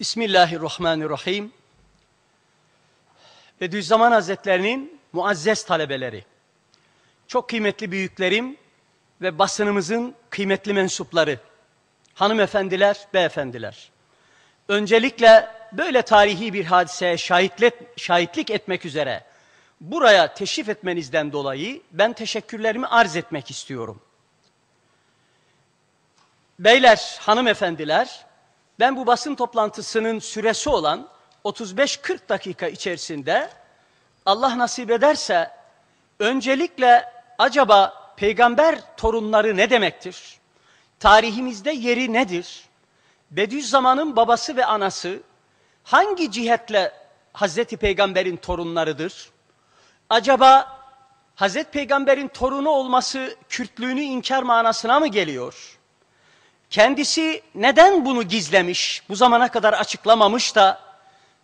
Bismillahirrahmanirrahim. Bediüzzaman Hazretlerinin muazzez talebeleri, çok kıymetli büyüklerim ve basınımızın kıymetli mensupları, hanımefendiler, beyefendiler. Öncelikle böyle tarihi bir hadiseye şahitlet, şahitlik etmek üzere buraya teşrif etmenizden dolayı ben teşekkürlerimi arz etmek istiyorum. Beyler, hanımefendiler, ben bu basın toplantısının süresi olan 35-40 dakika içerisinde Allah nasip ederse öncelikle acaba peygamber torunları ne demektir? Tarihimizde yeri nedir? Bediüzzaman'ın babası ve anası hangi cihetle Hazreti Peygamber'in torunlarıdır? Acaba Hazreti Peygamber'in torunu olması Kürtlüğünü inkar manasına mı geliyor? Kendisi neden bunu gizlemiş, bu zamana kadar açıklamamış da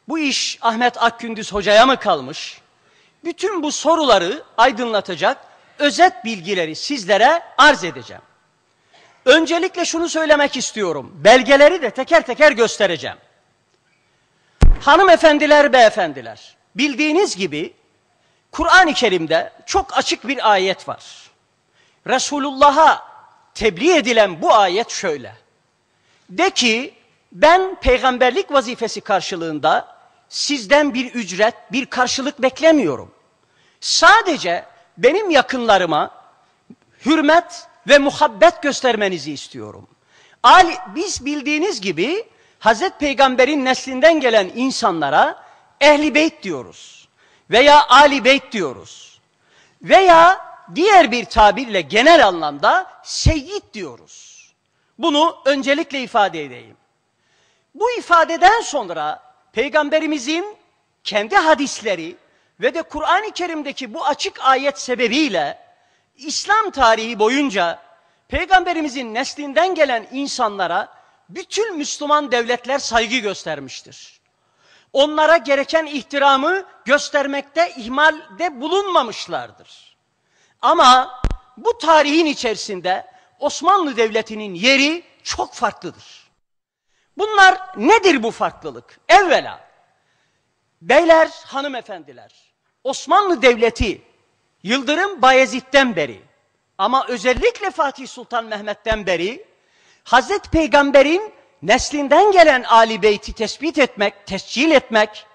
bu iş Ahmet Akgündüz Hoca'ya mı kalmış? Bütün bu soruları aydınlatacak özet bilgileri sizlere arz edeceğim. Öncelikle şunu söylemek istiyorum. Belgeleri de teker teker göstereceğim. Hanımefendiler, beyefendiler, bildiğiniz gibi Kur'an-ı Kerim'de çok açık bir ayet var. Resulullah'a tebliğ edilen bu ayet şöyle. De ki ben peygamberlik vazifesi karşılığında sizden bir ücret, bir karşılık beklemiyorum. Sadece benim yakınlarıma hürmet ve muhabbet göstermenizi istiyorum. Ali, biz bildiğiniz gibi Hazreti Peygamber'in neslinden gelen insanlara ehli beyt diyoruz. Veya Ali beyt diyoruz. Veya diğer bir tabirle genel anlamda seyyid diyoruz. Bunu öncelikle ifade edeyim. Bu ifadeden sonra Peygamberimizin kendi hadisleri ve de Kur'an-ı Kerim'deki bu açık ayet sebebiyle İslam tarihi boyunca Peygamberimizin neslinden gelen insanlara bütün Müslüman devletler saygı göstermiştir. Onlara gereken ihtiramı göstermekte ihmalde bulunmamışlardır. Ama bu tarihin içerisinde Osmanlı Devleti'nin yeri çok farklıdır. Bunlar nedir bu farklılık? Evvela, beyler, hanımefendiler, Osmanlı Devleti Yıldırım Bayezid'den beri ama özellikle Fatih Sultan Mehmet'ten beri Hazreti Peygamber'in neslinden gelen Ali Beyt'i tespit etmek, tescil etmek,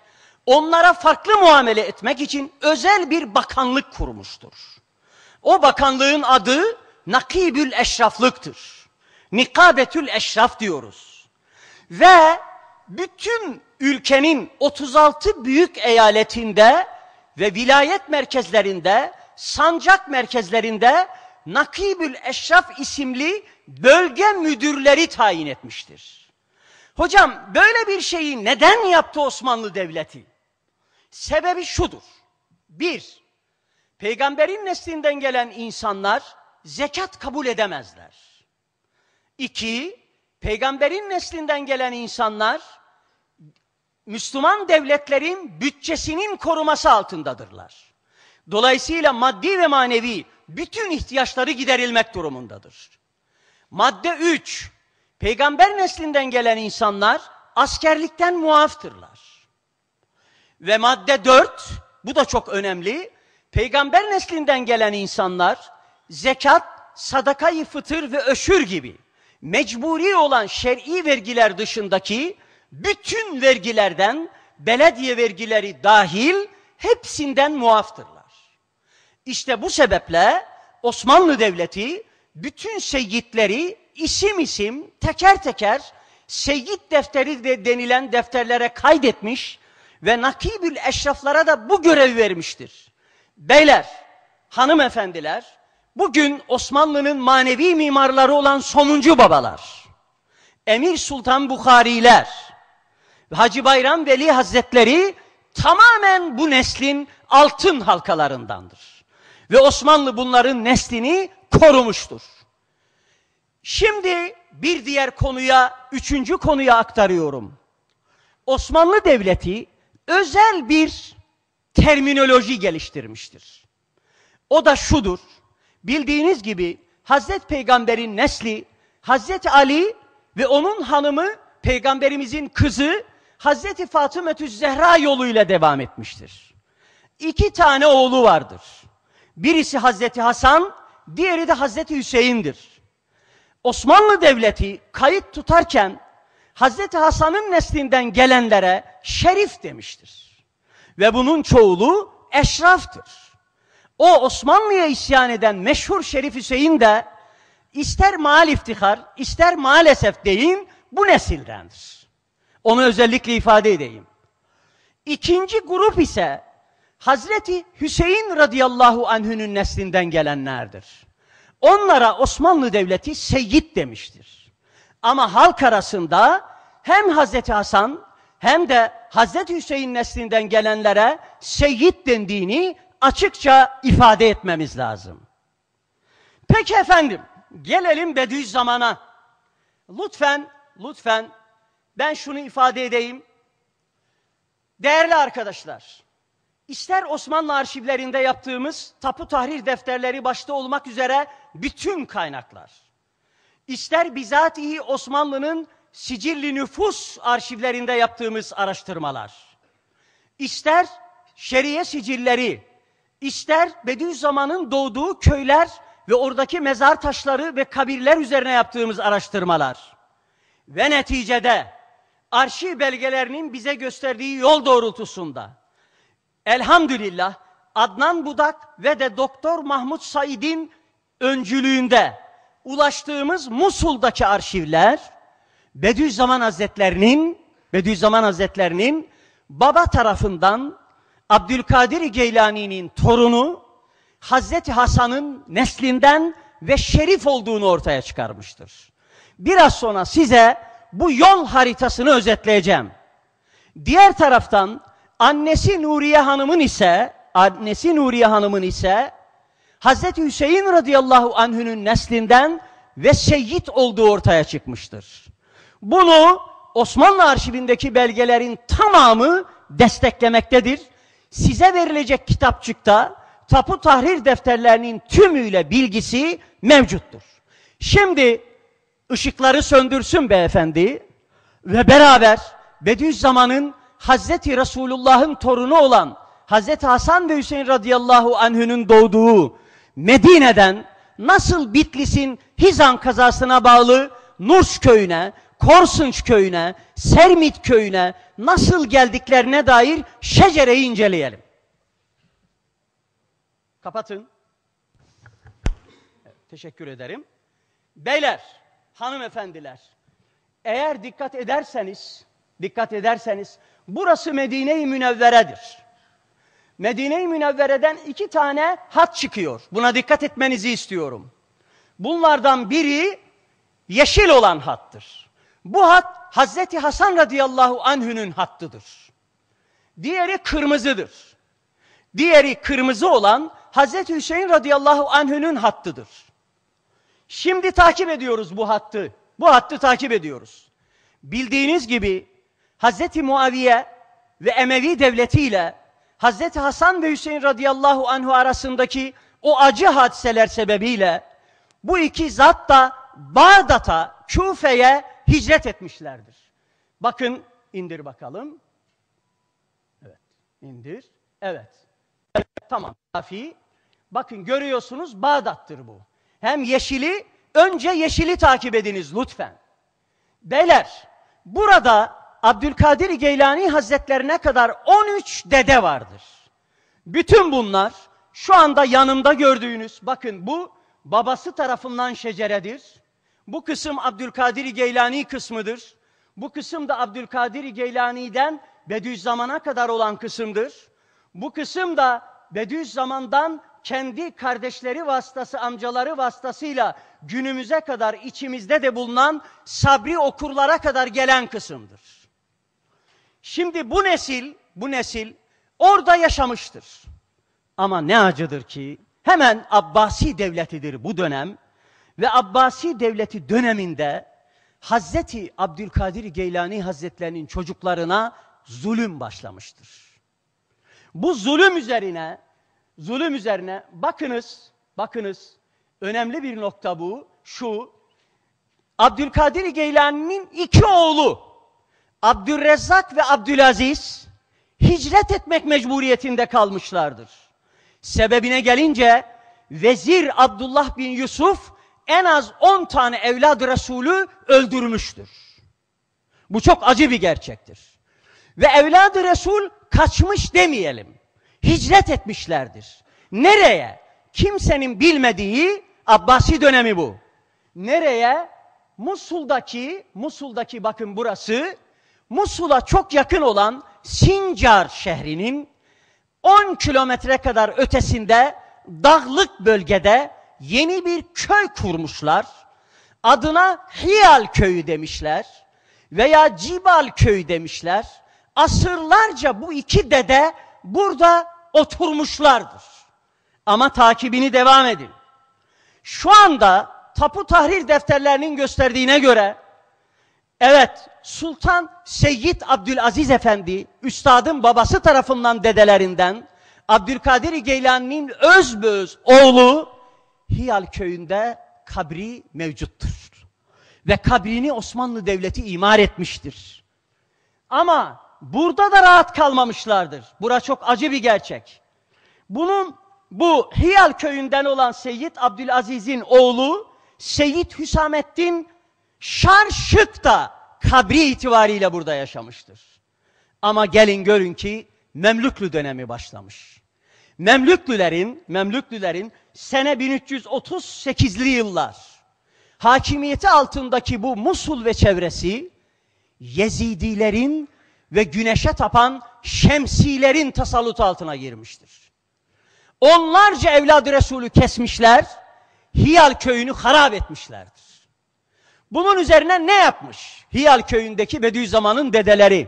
onlara farklı muamele etmek için özel bir bakanlık kurmuştur. O bakanlığın adı Nakibül Eşraflıktır. Nikabetül Eşraf diyoruz. Ve bütün ülkenin 36 büyük eyaletinde ve vilayet merkezlerinde, sancak merkezlerinde Nakibül Eşraf isimli bölge müdürleri tayin etmiştir. Hocam böyle bir şeyi neden yaptı Osmanlı Devleti? Sebebi şudur. Bir, Peygamberin neslinden gelen insanlar zekat kabul edemezler. İki, peygamberin neslinden gelen insanlar Müslüman devletlerin bütçesinin koruması altındadırlar. Dolayısıyla maddi ve manevi bütün ihtiyaçları giderilmek durumundadır. Madde 3. Peygamber neslinden gelen insanlar askerlikten muaftırlar. Ve madde 4, bu da çok önemli, Peygamber neslinden gelen insanlar zekat, sadakayı fıtır ve öşür gibi mecburi olan şer'i vergiler dışındaki bütün vergilerden belediye vergileri dahil hepsinden muaftırlar. İşte bu sebeple Osmanlı Devleti bütün seyitleri isim isim teker teker seyit defteri de denilen defterlere kaydetmiş ve nakibül eşraflara da bu görevi vermiştir. Beyler, hanımefendiler, bugün Osmanlı'nın manevi mimarları olan sonuncu babalar, Emir Sultan Bukhariler, Hacı Bayram Veli Hazretleri tamamen bu neslin altın halkalarındandır. Ve Osmanlı bunların neslini korumuştur. Şimdi bir diğer konuya, üçüncü konuya aktarıyorum. Osmanlı Devleti özel bir terminoloji geliştirmiştir. O da şudur. Bildiğiniz gibi Hazreti Peygamber'in nesli Hazreti Ali ve onun hanımı Peygamberimizin kızı Hazreti Fatımetü Zehra yoluyla devam etmiştir. İki tane oğlu vardır. Birisi Hazreti Hasan, diğeri de Hazreti Hüseyin'dir. Osmanlı Devleti kayıt tutarken Hazreti Hasan'ın neslinden gelenlere şerif demiştir. Ve bunun çoğulu eşraftır. O Osmanlı'ya isyan eden meşhur Şerif Hüseyin de ister maal iftihar, ister maalesef deyin bu nesildendir. Onu özellikle ifade edeyim. İkinci grup ise Hazreti Hüseyin radıyallahu anh'ünün neslinden gelenlerdir. Onlara Osmanlı Devleti seyit demiştir. Ama halk arasında hem Hazreti Hasan hem de Hazreti Hüseyin neslinden gelenlere seyyid dendiğini açıkça ifade etmemiz lazım. Peki efendim, gelelim Bediüzzaman'a. Lütfen, lütfen ben şunu ifade edeyim. Değerli arkadaşlar, ister Osmanlı arşivlerinde yaptığımız tapu tahrir defterleri başta olmak üzere bütün kaynaklar, ister bizatihi Osmanlı'nın sicilli nüfus arşivlerinde yaptığımız araştırmalar, ister şeriye sicilleri, ister Bediüzzaman'ın doğduğu köyler ve oradaki mezar taşları ve kabirler üzerine yaptığımız araştırmalar ve neticede arşiv belgelerinin bize gösterdiği yol doğrultusunda elhamdülillah Adnan Budak ve de Doktor Mahmut Said'in öncülüğünde ulaştığımız Musul'daki arşivler Bediüzzaman Hazretlerinin Bediüzzaman Hazretlerinin baba tarafından Abdülkadir Geylani'nin torunu Hazreti Hasan'ın neslinden ve şerif olduğunu ortaya çıkarmıştır. Biraz sonra size bu yol haritasını özetleyeceğim. Diğer taraftan annesi Nuriye Hanım'ın ise annesi Nuriye Hanım'ın ise Hazreti Hüseyin radıyallahu anh'ünün neslinden ve seyyid olduğu ortaya çıkmıştır. Bunu Osmanlı arşivindeki belgelerin tamamı desteklemektedir. Size verilecek kitapçıkta tapu tahrir defterlerinin tümüyle bilgisi mevcuttur. Şimdi ışıkları söndürsün beyefendi ve beraber Bediüzzaman'ın Hazreti Resulullah'ın torunu olan Hazreti Hasan ve Hüseyin radıyallahu anh'ünün doğduğu Medine'den nasıl Bitlis'in Hizan kazasına bağlı Nurs köyüne Korsunç köyüne, Sermit köyüne nasıl geldiklerine dair şecereyi inceleyelim. Kapatın. teşekkür ederim. Beyler, hanımefendiler, eğer dikkat ederseniz, dikkat ederseniz burası Medine-i Münevvere'dir. Medine-i Münevvere'den iki tane hat çıkıyor. Buna dikkat etmenizi istiyorum. Bunlardan biri yeşil olan hattır. Bu hat Hazreti Hasan radıyallahu anh'ünün hattıdır. Diğeri kırmızıdır. Diğeri kırmızı olan Hazreti Hüseyin radıyallahu anh'ünün hattıdır. Şimdi takip ediyoruz bu hattı. Bu hattı takip ediyoruz. Bildiğiniz gibi Hazreti Muaviye ve Emevi devleti ile Hazreti Hasan ve Hüseyin radıyallahu anhu arasındaki o acı hadiseler sebebiyle bu iki zat da Bağdat'a, Küfe'ye hicret etmişlerdir. Bakın indir bakalım. Evet, indir. Evet. evet tamam. Kafi. Bakın görüyorsunuz Bağdat'tır bu. Hem yeşili, önce yeşili takip ediniz lütfen. Beyler, burada Abdülkadir Geylani Hazretlerine kadar 13 dede vardır. Bütün bunlar şu anda yanımda gördüğünüz, bakın bu babası tarafından şeceredir. Bu kısım Abdülkadir Geylani kısmıdır. Bu kısım da Abdülkadir Geylani'den Bediüzzaman'a kadar olan kısımdır. Bu kısım da Bediüzzaman'dan kendi kardeşleri vasıtası, amcaları vasıtasıyla günümüze kadar içimizde de bulunan sabri okurlara kadar gelen kısımdır. Şimdi bu nesil, bu nesil orada yaşamıştır. Ama ne acıdır ki hemen Abbasi devletidir bu dönem ve Abbasi Devleti döneminde Hazreti Abdülkadir Geylani Hazretlerinin çocuklarına zulüm başlamıştır. Bu zulüm üzerine, zulüm üzerine bakınız, bakınız önemli bir nokta bu, şu Abdülkadir Geylani'nin iki oğlu Abdülrezzak ve Abdülaziz hicret etmek mecburiyetinde kalmışlardır. Sebebine gelince Vezir Abdullah bin Yusuf en az 10 tane evlad Resulü öldürmüştür. Bu çok acı bir gerçektir. Ve evlad-ı Resul kaçmış demeyelim. Hicret etmişlerdir. Nereye? Kimsenin bilmediği Abbasi dönemi bu. Nereye? Musul'daki, Musul'daki bakın burası, Musul'a çok yakın olan Sincar şehrinin 10 kilometre kadar ötesinde dağlık bölgede yeni bir köy kurmuşlar. Adına Hiyal köyü demişler veya Cibal köyü demişler. Asırlarca bu iki dede burada oturmuşlardır. Ama takibini devam edin. Şu anda tapu tahrir defterlerinin gösterdiğine göre evet Sultan Seyyid Abdülaziz Efendi üstadın babası tarafından dedelerinden Abdülkadir Geylani'nin özböz oğlu Hiyal köyünde kabri mevcuttur. Ve kabrini Osmanlı Devleti imar etmiştir. Ama burada da rahat kalmamışlardır. Bura çok acı bir gerçek. Bunun bu Hiyal köyünden olan Seyyid Abdülaziz'in oğlu Seyyid Hüsamettin Şarşık da kabri itibariyle burada yaşamıştır. Ama gelin görün ki Memlüklü dönemi başlamış. Memlüklülerin, Memlüklülerin sene 1338'li yıllar hakimiyeti altındaki bu Musul ve çevresi Yezidilerin ve güneşe tapan Şemsilerin tasallutu altına girmiştir. Onlarca evladı Resulü kesmişler, Hiyal köyünü harap etmişlerdir. Bunun üzerine ne yapmış? Hiyal köyündeki Bediüzzaman'ın dedeleri.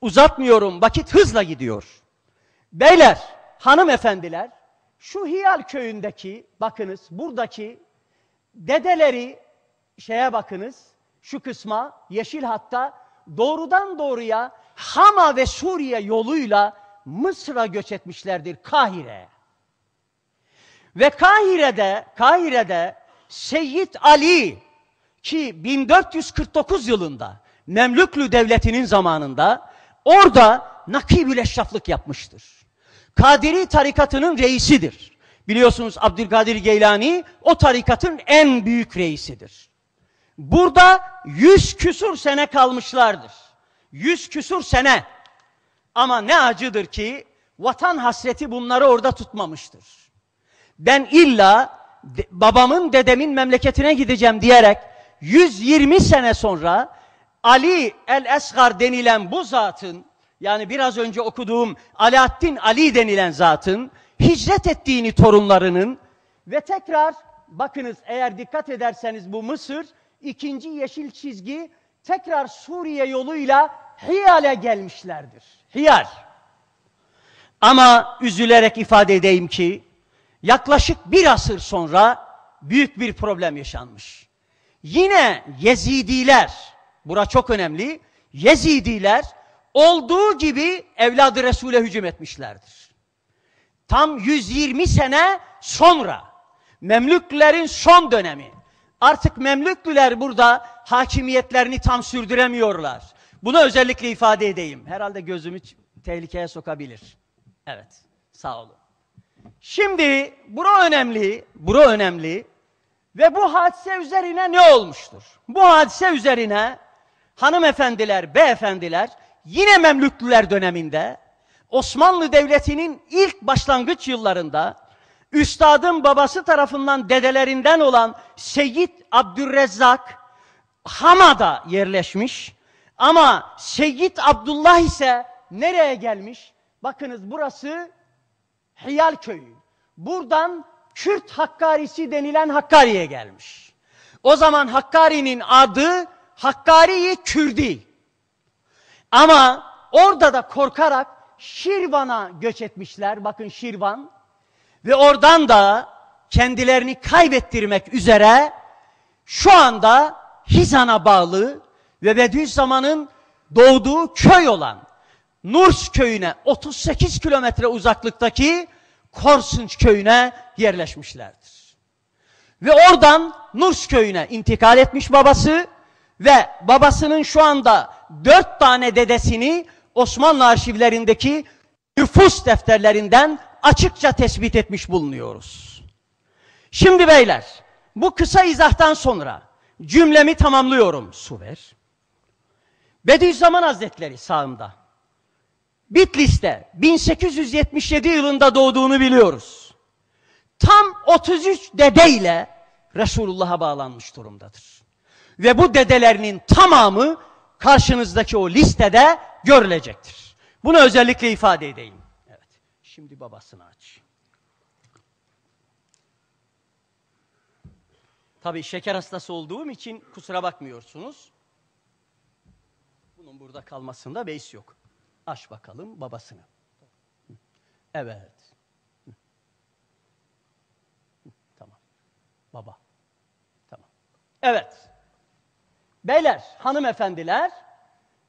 Uzatmıyorum, vakit hızla gidiyor. Beyler, hanımefendiler, şu Hiyal köyündeki, bakınız buradaki dedeleri şeye bakınız, şu kısma, yeşil hatta doğrudan doğruya Hama ve Suriye yoluyla Mısır'a göç etmişlerdir Kahire. Ve Kahire'de, Kahire'de Seyyid Ali ki 1449 yılında Memlüklü Devleti'nin zamanında orada nakibül eşraflık yapmıştır. Kadiri tarikatının reisidir. Biliyorsunuz Abdülkadir Geylani o tarikatın en büyük reisidir. Burada yüz küsur sene kalmışlardır. Yüz küsur sene. Ama ne acıdır ki vatan hasreti bunları orada tutmamıştır. Ben illa babamın dedemin memleketine gideceğim diyerek 120 sene sonra Ali el-Esgar denilen bu zatın yani biraz önce okuduğum Alaaddin Ali denilen zatın hicret ettiğini torunlarının ve tekrar bakınız eğer dikkat ederseniz bu Mısır ikinci yeşil çizgi tekrar Suriye yoluyla Hiyal'e gelmişlerdir. Hiyal. Ama üzülerek ifade edeyim ki yaklaşık bir asır sonra büyük bir problem yaşanmış. Yine Yezidiler, bura çok önemli, Yezidiler olduğu gibi evladı Resul'e hücum etmişlerdir. Tam 120 sene sonra, Memlüklerin son dönemi. Artık Memlüklüler burada hakimiyetlerini tam sürdüremiyorlar. Bunu özellikle ifade edeyim. Herhalde gözümü tehlikeye sokabilir. Evet, sağ olun. Şimdi bura önemli, bura önemli ve bu hadise üzerine ne olmuştur? Bu hadise üzerine hanımefendiler, beyefendiler yine Memlüklüler döneminde Osmanlı Devleti'nin ilk başlangıç yıllarında üstadın babası tarafından dedelerinden olan Seyyid Abdülrezzak Hama'da yerleşmiş ama Seyyid Abdullah ise nereye gelmiş? Bakınız burası Hiyal köyü. Buradan Kürt Hakkarisi denilen Hakkari'ye gelmiş. O zaman Hakkari'nin adı Hakkari'yi Kürdi. Ama orada da korkarak Şirvan'a göç etmişler. Bakın Şirvan. Ve oradan da kendilerini kaybettirmek üzere şu anda Hizan'a bağlı ve Bediüzzaman'ın doğduğu köy olan Nurs köyüne 38 kilometre uzaklıktaki Korsunç köyüne yerleşmişlerdir. Ve oradan Nurs köyüne intikal etmiş babası ve babasının şu anda dört tane dedesini Osmanlı arşivlerindeki nüfus defterlerinden açıkça tespit etmiş bulunuyoruz. Şimdi beyler bu kısa izahtan sonra cümlemi tamamlıyorum. Su ver. Bediüzzaman Hazretleri sağımda. Bitlis'te 1877 yılında doğduğunu biliyoruz. Tam 33 dede ile Resulullah'a bağlanmış durumdadır ve bu dedelerinin tamamı karşınızdaki o listede görülecektir. Bunu özellikle ifade edeyim. Evet. Şimdi babasını aç. Tabii şeker hastası olduğum için kusura bakmıyorsunuz. Bunun burada kalmasında beis yok. Aç bakalım babasını. Evet. Tamam. Baba. Tamam. Evet. Beyler, hanımefendiler,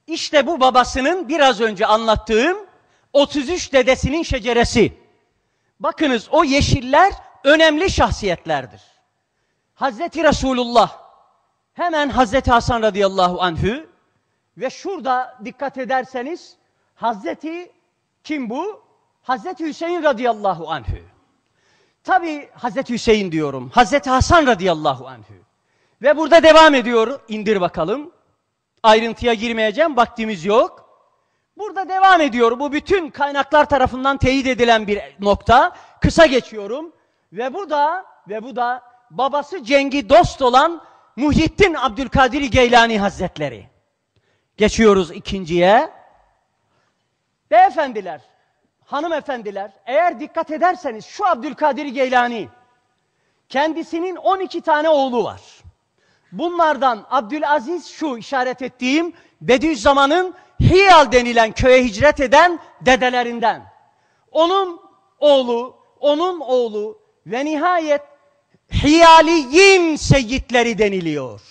işte bu babasının biraz önce anlattığım 33 dedesinin şeceresi. Bakınız o yeşiller önemli şahsiyetlerdir. Hazreti Resulullah, hemen Hazreti Hasan radıyallahu anhü ve şurada dikkat ederseniz Hazreti kim bu? Hazreti Hüseyin radıyallahu anhü. Tabi Hazreti Hüseyin diyorum. Hazreti Hasan radıyallahu anhü. Ve burada devam ediyor. İndir bakalım. Ayrıntıya girmeyeceğim. Vaktimiz yok. Burada devam ediyor. Bu bütün kaynaklar tarafından teyit edilen bir nokta. Kısa geçiyorum. Ve bu da ve bu da babası Cengi dost olan Muhyiddin Abdülkadir Geylani Hazretleri. Geçiyoruz ikinciye. Beyefendiler, hanımefendiler, eğer dikkat ederseniz şu Abdülkadir Geylani kendisinin 12 tane oğlu var. Bunlardan Abdülaziz şu işaret ettiğim Bediüzzaman'ın Hiyal denilen köye hicret eden dedelerinden. Onun oğlu, onun oğlu ve nihayet Hiyaliyin seyitleri deniliyor.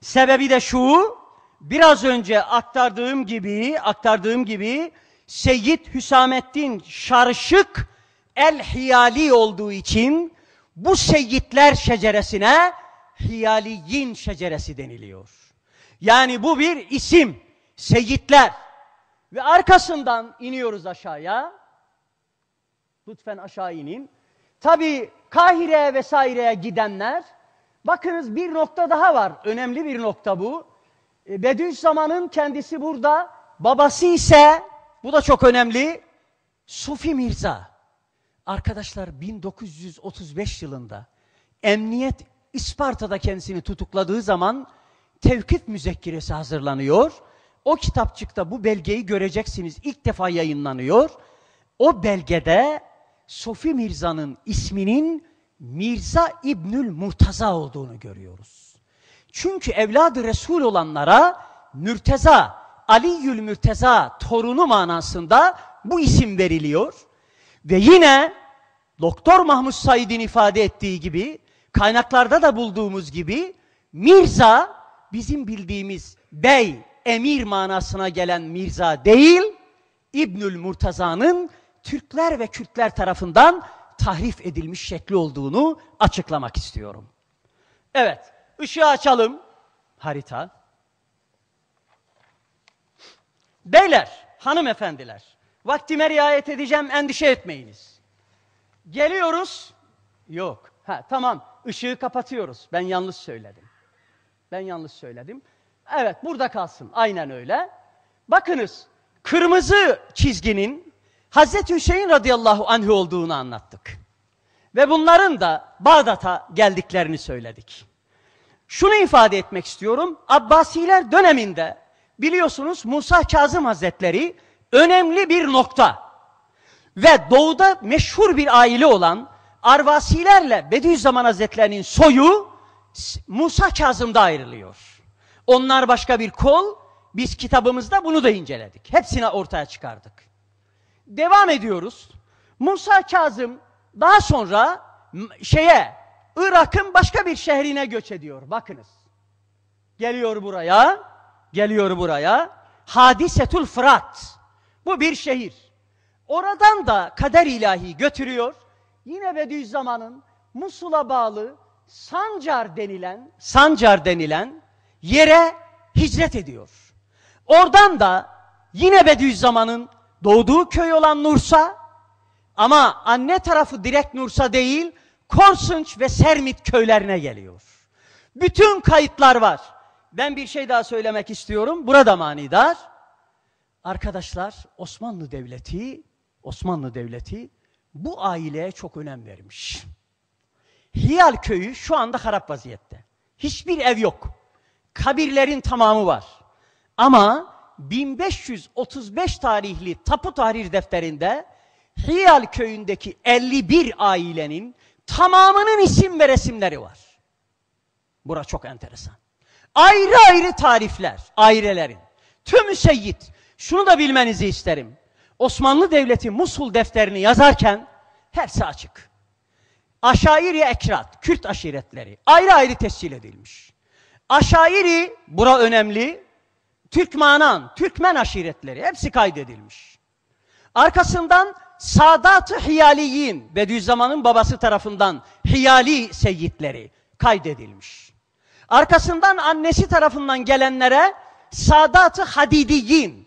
Sebebi de şu, biraz önce aktardığım gibi, aktardığım gibi Seyyid Hüsamettin şarışık El Hiyali olduğu için bu seyitler şeceresine hiyaliyin şeceresi deniliyor. Yani bu bir isim, seyitler. Ve arkasından iniyoruz aşağıya. Lütfen aşağı inin. Tabi Kahire'ye vesaireye gidenler, bakınız bir nokta daha var. Önemli bir nokta bu. E, Bediüzzaman'ın kendisi burada, babası ise, bu da çok önemli, Sufi Mirza. Arkadaşlar 1935 yılında Emniyet İsparta'da kendisini tutukladığı zaman tevkif müzekkiresi hazırlanıyor. O kitapçıkta bu belgeyi göreceksiniz. İlk defa yayınlanıyor. O belgede Sofi Mirza'nın isminin Mirza İbnül Murtaza olduğunu görüyoruz. Çünkü evladı Resul olanlara Mürteza, Aliyül Mürteza torunu manasında bu isim veriliyor. Ve yine Doktor Mahmut Said'in ifade ettiği gibi Kaynaklarda da bulduğumuz gibi Mirza bizim bildiğimiz bey, emir manasına gelen Mirza değil, İbnül Murtaza'nın Türkler ve Kürtler tarafından tahrif edilmiş şekli olduğunu açıklamak istiyorum. Evet, ışığı açalım. Harita. Beyler, hanımefendiler, vaktime riayet edeceğim, endişe etmeyiniz. Geliyoruz. Yok. Ha, tamam ışığı kapatıyoruz. Ben yanlış söyledim. Ben yanlış söyledim. Evet burada kalsın. Aynen öyle. Bakınız kırmızı çizginin Hazreti Hüseyin radıyallahu anhü olduğunu anlattık. Ve bunların da Bağdat'a geldiklerini söyledik. Şunu ifade etmek istiyorum. Abbasiler döneminde biliyorsunuz Musa Kazım Hazretleri önemli bir nokta ve doğuda meşhur bir aile olan Arvasilerle Bediüzzaman Hazretlerinin soyu Musa Kazım'da ayrılıyor. Onlar başka bir kol, biz kitabımızda bunu da inceledik. Hepsini ortaya çıkardık. Devam ediyoruz. Musa Kazım daha sonra şeye, Irak'ın başka bir şehrine göç ediyor. Bakınız. Geliyor buraya, geliyor buraya. Hadisetul Fırat. Bu bir şehir. Oradan da kader ilahi götürüyor yine Bediüzzaman'ın Musul'a bağlı Sancar denilen, Sancar denilen yere hicret ediyor. Oradan da yine Bediüzzaman'ın doğduğu köy olan Nursa ama anne tarafı direkt Nursa değil, Korsunç ve Sermit köylerine geliyor. Bütün kayıtlar var. Ben bir şey daha söylemek istiyorum. Burada manidar. Arkadaşlar Osmanlı Devleti, Osmanlı Devleti bu aileye çok önem vermiş. Hiyal köyü şu anda harap vaziyette. Hiçbir ev yok. Kabirlerin tamamı var. Ama 1535 tarihli tapu tahrir defterinde Hiyal köyündeki 51 ailenin tamamının isim ve resimleri var. Bura çok enteresan. Ayrı ayrı tarifler ailelerin. Tüm seyyid. Şunu da bilmenizi isterim. Osmanlı Devleti Musul defterini yazarken hepsi açık. Aşairi Ekrat, Kürt aşiretleri ayrı ayrı tescil edilmiş. Aşairi, bura önemli, Türkmanan, Türkmen aşiretleri hepsi kaydedilmiş. Arkasından Sadat-ı Hiyaliyin, Bediüzzaman'ın babası tarafından Hiyali seyitleri kaydedilmiş. Arkasından annesi tarafından gelenlere Sadat-ı Hadidiyin,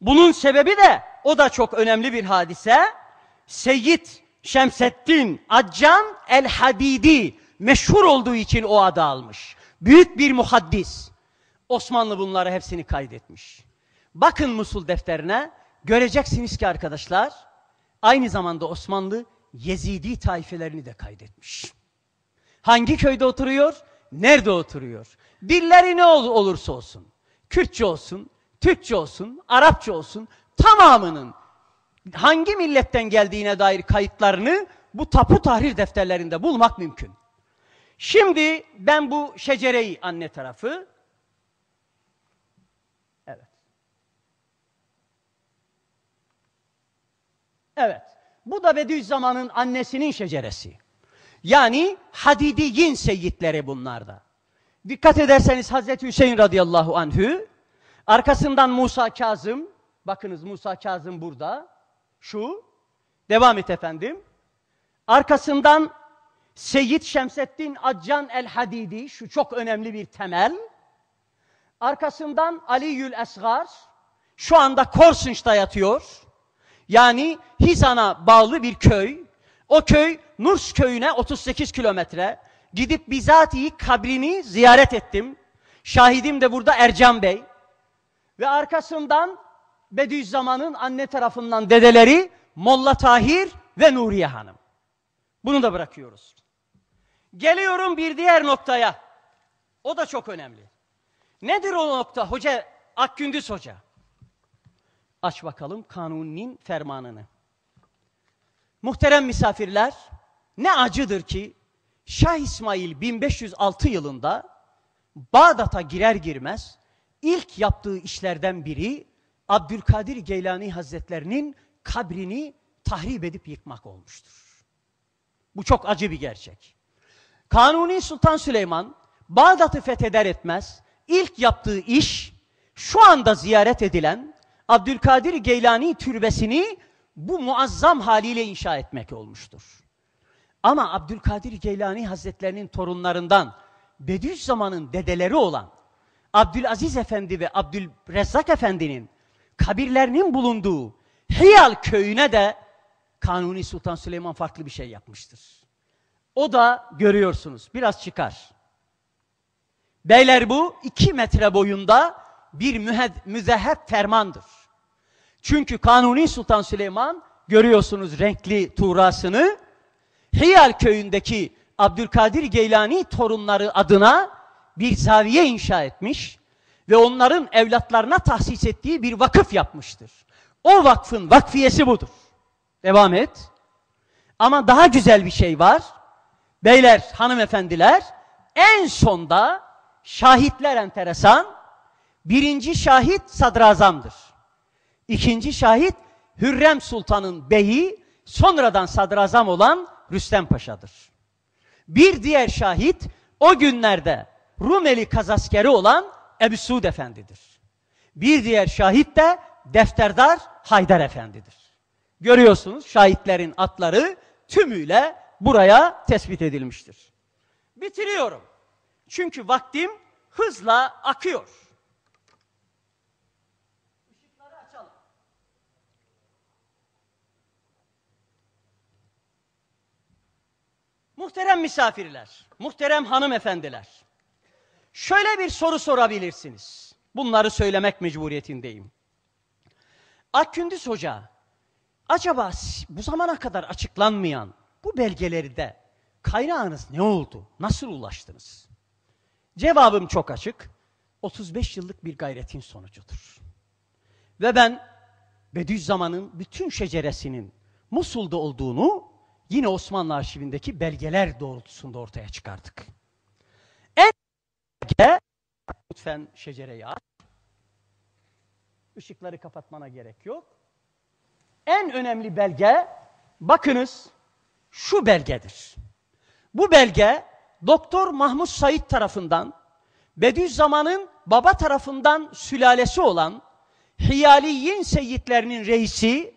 bunun sebebi de o da çok önemli bir hadise. Seyyid Şemseddin Accan el-Hadidi meşhur olduğu için o adı almış. Büyük bir muhaddis. Osmanlı bunları hepsini kaydetmiş. Bakın Musul defterine göreceksiniz ki arkadaşlar aynı zamanda Osmanlı Yezidi taifelerini de kaydetmiş. Hangi köyde oturuyor? Nerede oturuyor? Dilleri ne ol olursa olsun. Kürtçe olsun, Türkçe olsun, Arapça olsun tamamının hangi milletten geldiğine dair kayıtlarını bu tapu tahrir defterlerinde bulmak mümkün. Şimdi ben bu şecereyi anne tarafı Evet. Evet. Bu da Bediüzzaman'ın annesinin şeceresi. Yani Hadidiyin seyitleri bunlarda. Dikkat ederseniz Hazreti Hüseyin radıyallahu anhü Arkasından Musa Kazım, bakınız Musa Kazım burada, şu, devam et efendim. Arkasından Seyyid Şemseddin Accan el-Hadidi, şu çok önemli bir temel. Arkasından Ali Aliyül Esgar, şu anda Korsunç'ta yatıyor. Yani Hizan'a bağlı bir köy. O köy Nurs köyüne 38 kilometre. Gidip bizatihi kabrini ziyaret ettim. Şahidim de burada Ercan Bey. Ve arkasından Bediüzzaman'ın anne tarafından dedeleri Molla Tahir ve Nuriye Hanım. Bunu da bırakıyoruz. Geliyorum bir diğer noktaya. O da çok önemli. Nedir o nokta Hoca Akgündüz Hoca? Aç bakalım kanuninin fermanını. Muhterem misafirler, ne acıdır ki Şah İsmail 1506 yılında Bağdat'a girer girmez ilk yaptığı işlerden biri Abdülkadir Geylani Hazretlerinin kabrini tahrip edip yıkmak olmuştur. Bu çok acı bir gerçek. Kanuni Sultan Süleyman Bağdat'ı fetheder etmez ilk yaptığı iş şu anda ziyaret edilen Abdülkadir Geylani türbesini bu muazzam haliyle inşa etmek olmuştur. Ama Abdülkadir Geylani Hazretlerinin torunlarından Bediüzzaman'ın dedeleri olan Abdülaziz Efendi ve Abdülrezzak Efendi'nin kabirlerinin bulunduğu Hiyal köyüne de Kanuni Sultan Süleyman farklı bir şey yapmıştır. O da görüyorsunuz biraz çıkar. Beyler bu iki metre boyunda bir müzehep fermandır. Çünkü Kanuni Sultan Süleyman görüyorsunuz renkli tuğrasını Hiyal köyündeki Abdülkadir Geylani torunları adına bir zaviye inşa etmiş ve onların evlatlarına tahsis ettiği bir vakıf yapmıştır. O vakfın vakfiyesi budur. Devam et. Ama daha güzel bir şey var. Beyler, hanımefendiler, en sonda şahitler enteresan. Birinci şahit sadrazamdır. İkinci şahit Hürrem Sultan'ın beyi, sonradan sadrazam olan Rüstem Paşa'dır. Bir diğer şahit o günlerde Rumeli kazaskeri olan Ebu Suud Efendi'dir. Bir diğer şahit de defterdar Haydar Efendi'dir. Görüyorsunuz şahitlerin atları tümüyle buraya tespit edilmiştir. Bitiriyorum. Çünkü vaktim hızla akıyor. Işıkları açalım. Muhterem misafirler, muhterem hanımefendiler, şöyle bir soru sorabilirsiniz. Bunları söylemek mecburiyetindeyim. Akgündüz Hoca, acaba bu zamana kadar açıklanmayan bu belgeleri de kaynağınız ne oldu? Nasıl ulaştınız? Cevabım çok açık. 35 yıllık bir gayretin sonucudur. Ve ben Bediüzzaman'ın bütün şeceresinin Musul'da olduğunu yine Osmanlı arşivindeki belgeler doğrultusunda ortaya çıkardık. G, lütfen şecereye at. Işıkları kapatmana gerek yok. En önemli belge, bakınız, şu belgedir. Bu belge, Doktor Mahmut Said tarafından, Bediüzzaman'ın baba tarafından sülalesi olan Hiyaliyin seyitlerinin reisi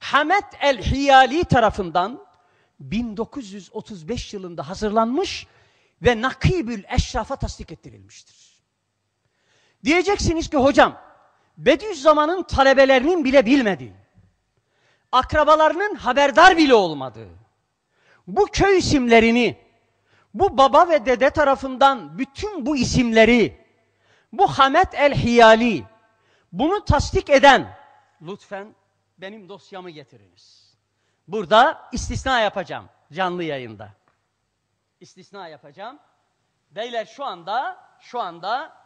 Hamet el-Hiyali tarafından 1935 yılında hazırlanmış ve nakibül eşrafa tasdik ettirilmiştir. Diyeceksiniz ki hocam, Bediüzzaman'ın talebelerinin bile bilmediği, akrabalarının haberdar bile olmadığı, bu köy isimlerini, bu baba ve dede tarafından bütün bu isimleri, bu Hamet el-Hiyali, bunu tasdik eden, lütfen benim dosyamı getiriniz. Burada istisna yapacağım canlı yayında istisna yapacağım. Beyler şu anda, şu anda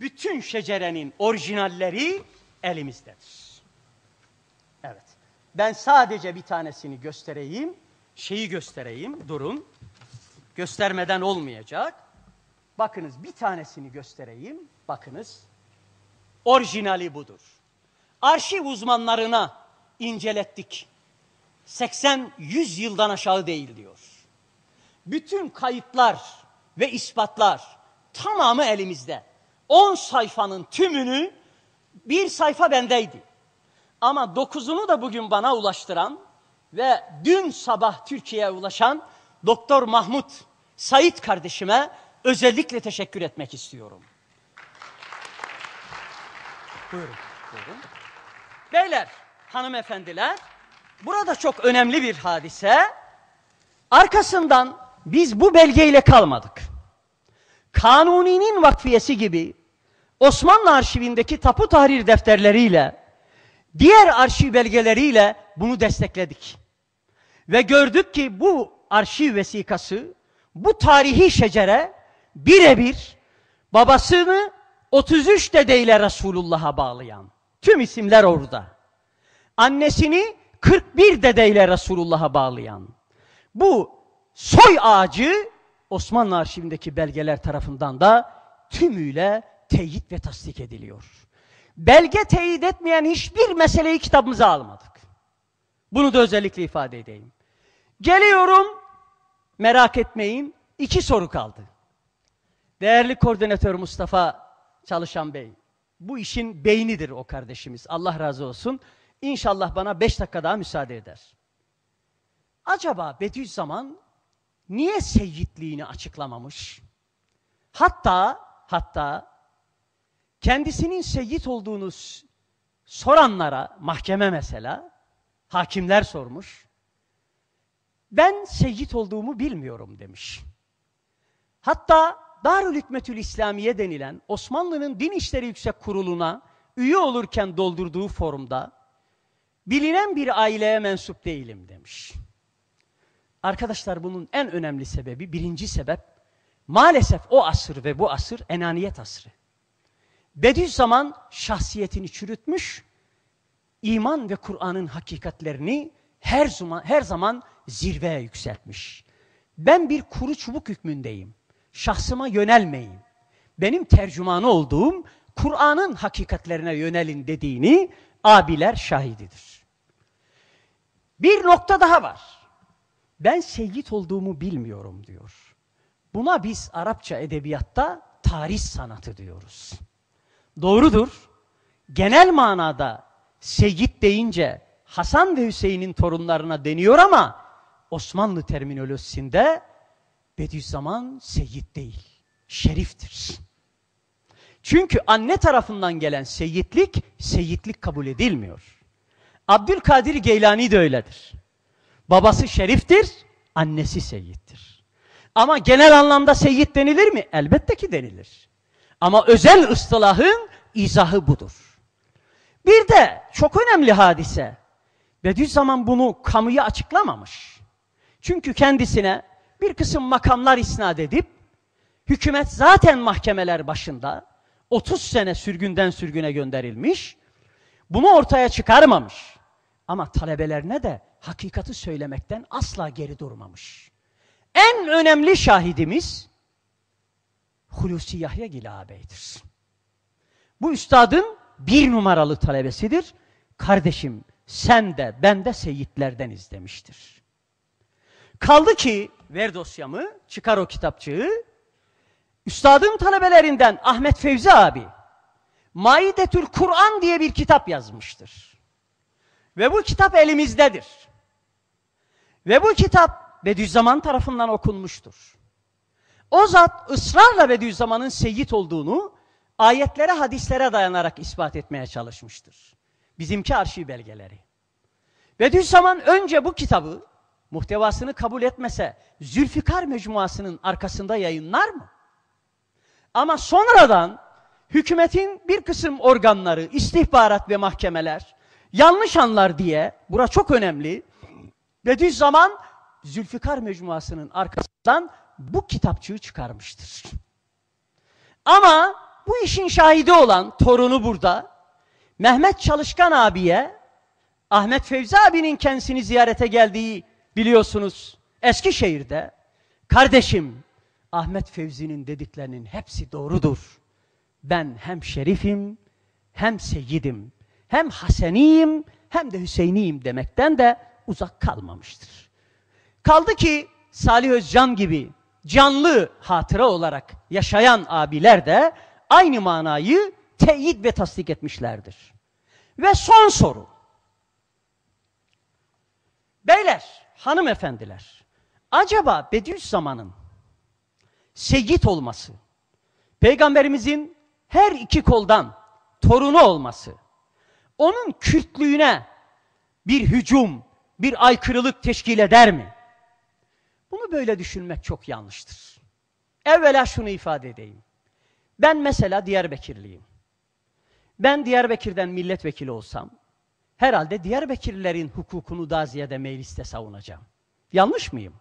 bütün şecerenin orijinalleri elimizdedir. Evet. Ben sadece bir tanesini göstereyim. Şeyi göstereyim. Durun. Göstermeden olmayacak. Bakınız bir tanesini göstereyim. Bakınız. Orijinali budur. Arşiv uzmanlarına incelettik. 80-100 yıldan aşağı değil diyor. Bütün kayıtlar ve ispatlar tamamı elimizde. 10 sayfanın tümünü bir sayfa bendeydi. Ama 9'unu da bugün bana ulaştıran ve dün sabah Türkiye'ye ulaşan Doktor Mahmut Sait kardeşime özellikle teşekkür etmek istiyorum. Buyurun. Buyurun. Beyler, hanımefendiler, burada çok önemli bir hadise. Arkasından biz bu belgeyle kalmadık. Kanuni'nin vakfiyesi gibi Osmanlı arşivindeki tapu tahrir defterleriyle, diğer arşiv belgeleriyle bunu destekledik. Ve gördük ki bu arşiv vesikası, bu tarihi şecere birebir babasını 33 dedeyle Resulullah'a bağlayan. Tüm isimler orada. Annesini 41 dedeyle Resulullah'a bağlayan. Bu soy ağacı Osmanlı arşivindeki belgeler tarafından da tümüyle teyit ve tasdik ediliyor. Belge teyit etmeyen hiçbir meseleyi kitabımıza almadık. Bunu da özellikle ifade edeyim. Geliyorum, merak etmeyin, iki soru kaldı. Değerli koordinatör Mustafa Çalışan Bey, bu işin beynidir o kardeşimiz, Allah razı olsun. İnşallah bana beş dakika daha müsaade eder. Acaba Bediüzzaman niye seyyidliğini açıklamamış? Hatta, hatta kendisinin seyyid olduğunu soranlara, mahkeme mesela, hakimler sormuş. Ben seyyid olduğumu bilmiyorum demiş. Hatta Darül Hikmetül İslamiye denilen Osmanlı'nın Din İşleri Yüksek Kurulu'na üye olurken doldurduğu formda bilinen bir aileye mensup değilim demiş. Arkadaşlar bunun en önemli sebebi, birinci sebep, maalesef o asır ve bu asır enaniyet asrı. Bediüzzaman şahsiyetini çürütmüş, iman ve Kur'an'ın hakikatlerini her zaman, her zaman zirveye yükseltmiş. Ben bir kuru çubuk hükmündeyim. Şahsıma yönelmeyin. Benim tercümanı olduğum Kur'an'ın hakikatlerine yönelin dediğini abiler şahididir. Bir nokta daha var ben şehit olduğumu bilmiyorum diyor. Buna biz Arapça edebiyatta tarih sanatı diyoruz. Doğrudur. Genel manada şehit deyince Hasan ve Hüseyin'in torunlarına deniyor ama Osmanlı terminolojisinde Bediüzzaman seyit değil, şeriftir. Çünkü anne tarafından gelen seyitlik, seyitlik kabul edilmiyor. Abdülkadir Geylani de öyledir. Babası şeriftir, annesi seyittir. Ama genel anlamda seyit denilir mi? Elbette ki denilir. Ama özel ıstılahın izahı budur. Bir de çok önemli hadise. Bediüzzaman bunu kamuya açıklamamış. Çünkü kendisine bir kısım makamlar isnat edip hükümet zaten mahkemeler başında 30 sene sürgünden sürgüne gönderilmiş. Bunu ortaya çıkarmamış. Ama talebelerine de hakikati söylemekten asla geri durmamış. En önemli şahidimiz Hulusi Yahya Gil Bu üstadın bir numaralı talebesidir. Kardeşim sen de ben de seyitlerdeniz demiştir. Kaldı ki ver dosyamı, çıkar o kitapçığı. Üstadın talebelerinden Ahmet Fevzi abi Maidetül Kur'an diye bir kitap yazmıştır. Ve bu kitap elimizdedir. Ve bu kitap Bediüzzaman tarafından okunmuştur. O zat ısrarla Bediüzzaman'ın seyit olduğunu ayetlere, hadislere dayanarak ispat etmeye çalışmıştır. Bizimki arşiv belgeleri. Bediüzzaman önce bu kitabı muhtevasını kabul etmese Zülfikar Mecmuası'nın arkasında yayınlar mı? Ama sonradan hükümetin bir kısım organları, istihbarat ve mahkemeler yanlış anlar diye, bura çok önemli, Bediüzzaman Zülfikar Mecmuası'nın arkasından bu kitapçığı çıkarmıştır. Ama bu işin şahidi olan torunu burada Mehmet Çalışkan abiye Ahmet Fevzi abinin kendisini ziyarete geldiği biliyorsunuz Eskişehir'de kardeşim Ahmet Fevzi'nin dediklerinin hepsi doğrudur. Ben hem şerifim hem seyidim hem haseniyim hem de hüseyiniyim demekten de uzak kalmamıştır. Kaldı ki Salih Özcan gibi canlı hatıra olarak yaşayan abiler de aynı manayı teyit ve tasdik etmişlerdir. Ve son soru. Beyler, hanımefendiler, acaba Bediüzzaman'ın seyit olması, Peygamberimizin her iki koldan torunu olması, onun Kürtlüğüne bir hücum, bir aykırılık teşkil eder mi? Bunu böyle düşünmek çok yanlıştır. Evvela şunu ifade edeyim. Ben mesela Diyarbakırlıyım. Ben Diyarbakır'dan milletvekili olsam, herhalde Diyarbakırlilerin hukukunu daziyede mecliste savunacağım. Yanlış mıyım?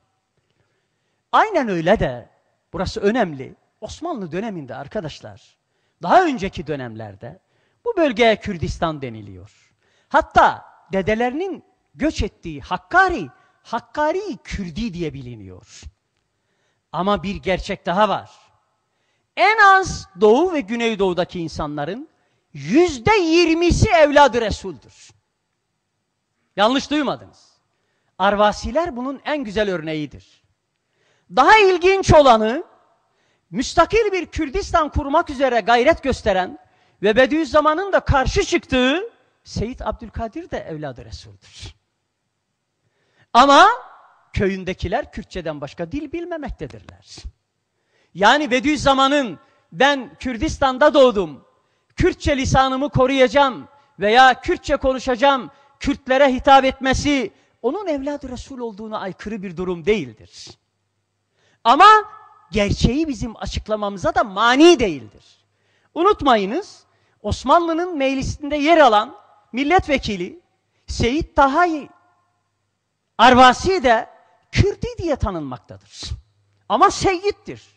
Aynen öyle de, burası önemli. Osmanlı döneminde arkadaşlar, daha önceki dönemlerde bu bölgeye Kürdistan deniliyor. Hatta dedelerinin göç ettiği Hakkari, Hakkari Kürdi diye biliniyor. Ama bir gerçek daha var. En az Doğu ve Güneydoğu'daki insanların yüzde yirmisi evladı Resul'dür. Yanlış duymadınız. Arvasiler bunun en güzel örneğidir. Daha ilginç olanı, müstakil bir Kürdistan kurmak üzere gayret gösteren ve Bediüzzaman'ın da karşı çıktığı Seyit Abdülkadir de evladı Resul'dür. Ama köyündekiler Kürtçeden başka dil bilmemektedirler. Yani Bediüzzaman'ın ben Kürdistan'da doğdum, Kürtçe lisanımı koruyacağım veya Kürtçe konuşacağım, Kürtlere hitap etmesi onun evladı Resul olduğuna aykırı bir durum değildir. Ama gerçeği bizim açıklamamıza da mani değildir. Unutmayınız Osmanlı'nın meclisinde yer alan milletvekili Seyit Tahayi Arvasi de Kürdi diye tanınmaktadır. Ama Seyyid'dir.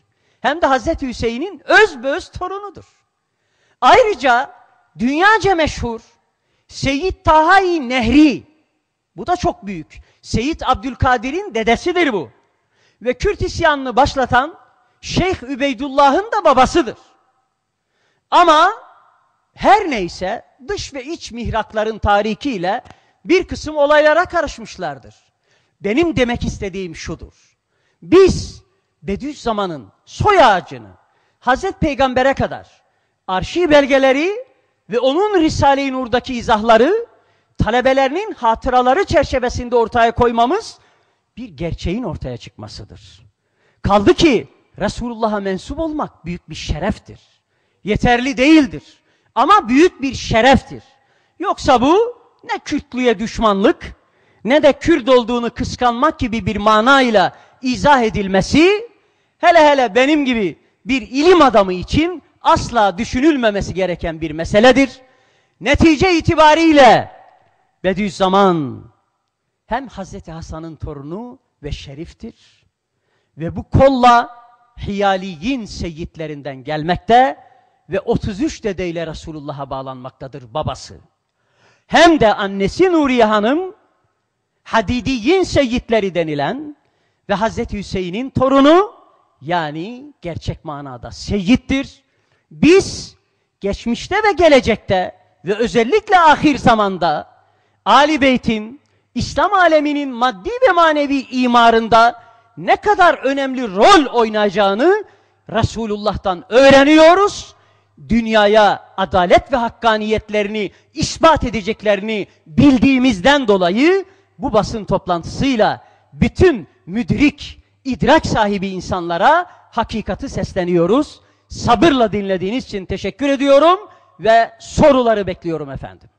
Hem de Hazreti Hüseyin'in özbeöz torunudur. Ayrıca dünyaca meşhur Seyyid Tahai Nehri, bu da çok büyük. Seyyid Abdülkadir'in dedesidir bu. Ve Kürt isyanını başlatan Şeyh Übeydullah'ın da babasıdır. Ama her neyse dış ve iç mihrakların tarikiyle bir kısım olaylara karışmışlardır. Benim demek istediğim şudur. Biz Bediüzzaman'ın soy ağacını Hazreti Peygamber'e kadar arşiv belgeleri ve onun Risale-i Nur'daki izahları talebelerinin hatıraları çerçevesinde ortaya koymamız bir gerçeğin ortaya çıkmasıdır. Kaldı ki Resulullah'a mensup olmak büyük bir şereftir. Yeterli değildir. Ama büyük bir şereftir. Yoksa bu ne Kürtlüğe düşmanlık, ne de Kürt olduğunu kıskanmak gibi bir manayla izah edilmesi hele hele benim gibi bir ilim adamı için asla düşünülmemesi gereken bir meseledir. Netice itibariyle Bediüzzaman hem Hazreti Hasan'ın torunu ve şeriftir ve bu kolla Hiyaliyin seyitlerinden gelmekte ve 33 dedeyle Resulullah'a bağlanmaktadır babası. Hem de annesi Nuriye Hanım Hadidiyin seyitleri denilen ve Hazreti Hüseyin'in torunu yani gerçek manada seyittir. Biz geçmişte ve gelecekte ve özellikle ahir zamanda Ali Beyt'in İslam aleminin maddi ve manevi imarında ne kadar önemli rol oynayacağını Resulullah'tan öğreniyoruz. Dünyaya adalet ve hakkaniyetlerini ispat edeceklerini bildiğimizden dolayı bu basın toplantısıyla bütün müdrik, idrak sahibi insanlara hakikati sesleniyoruz. Sabırla dinlediğiniz için teşekkür ediyorum ve soruları bekliyorum efendim.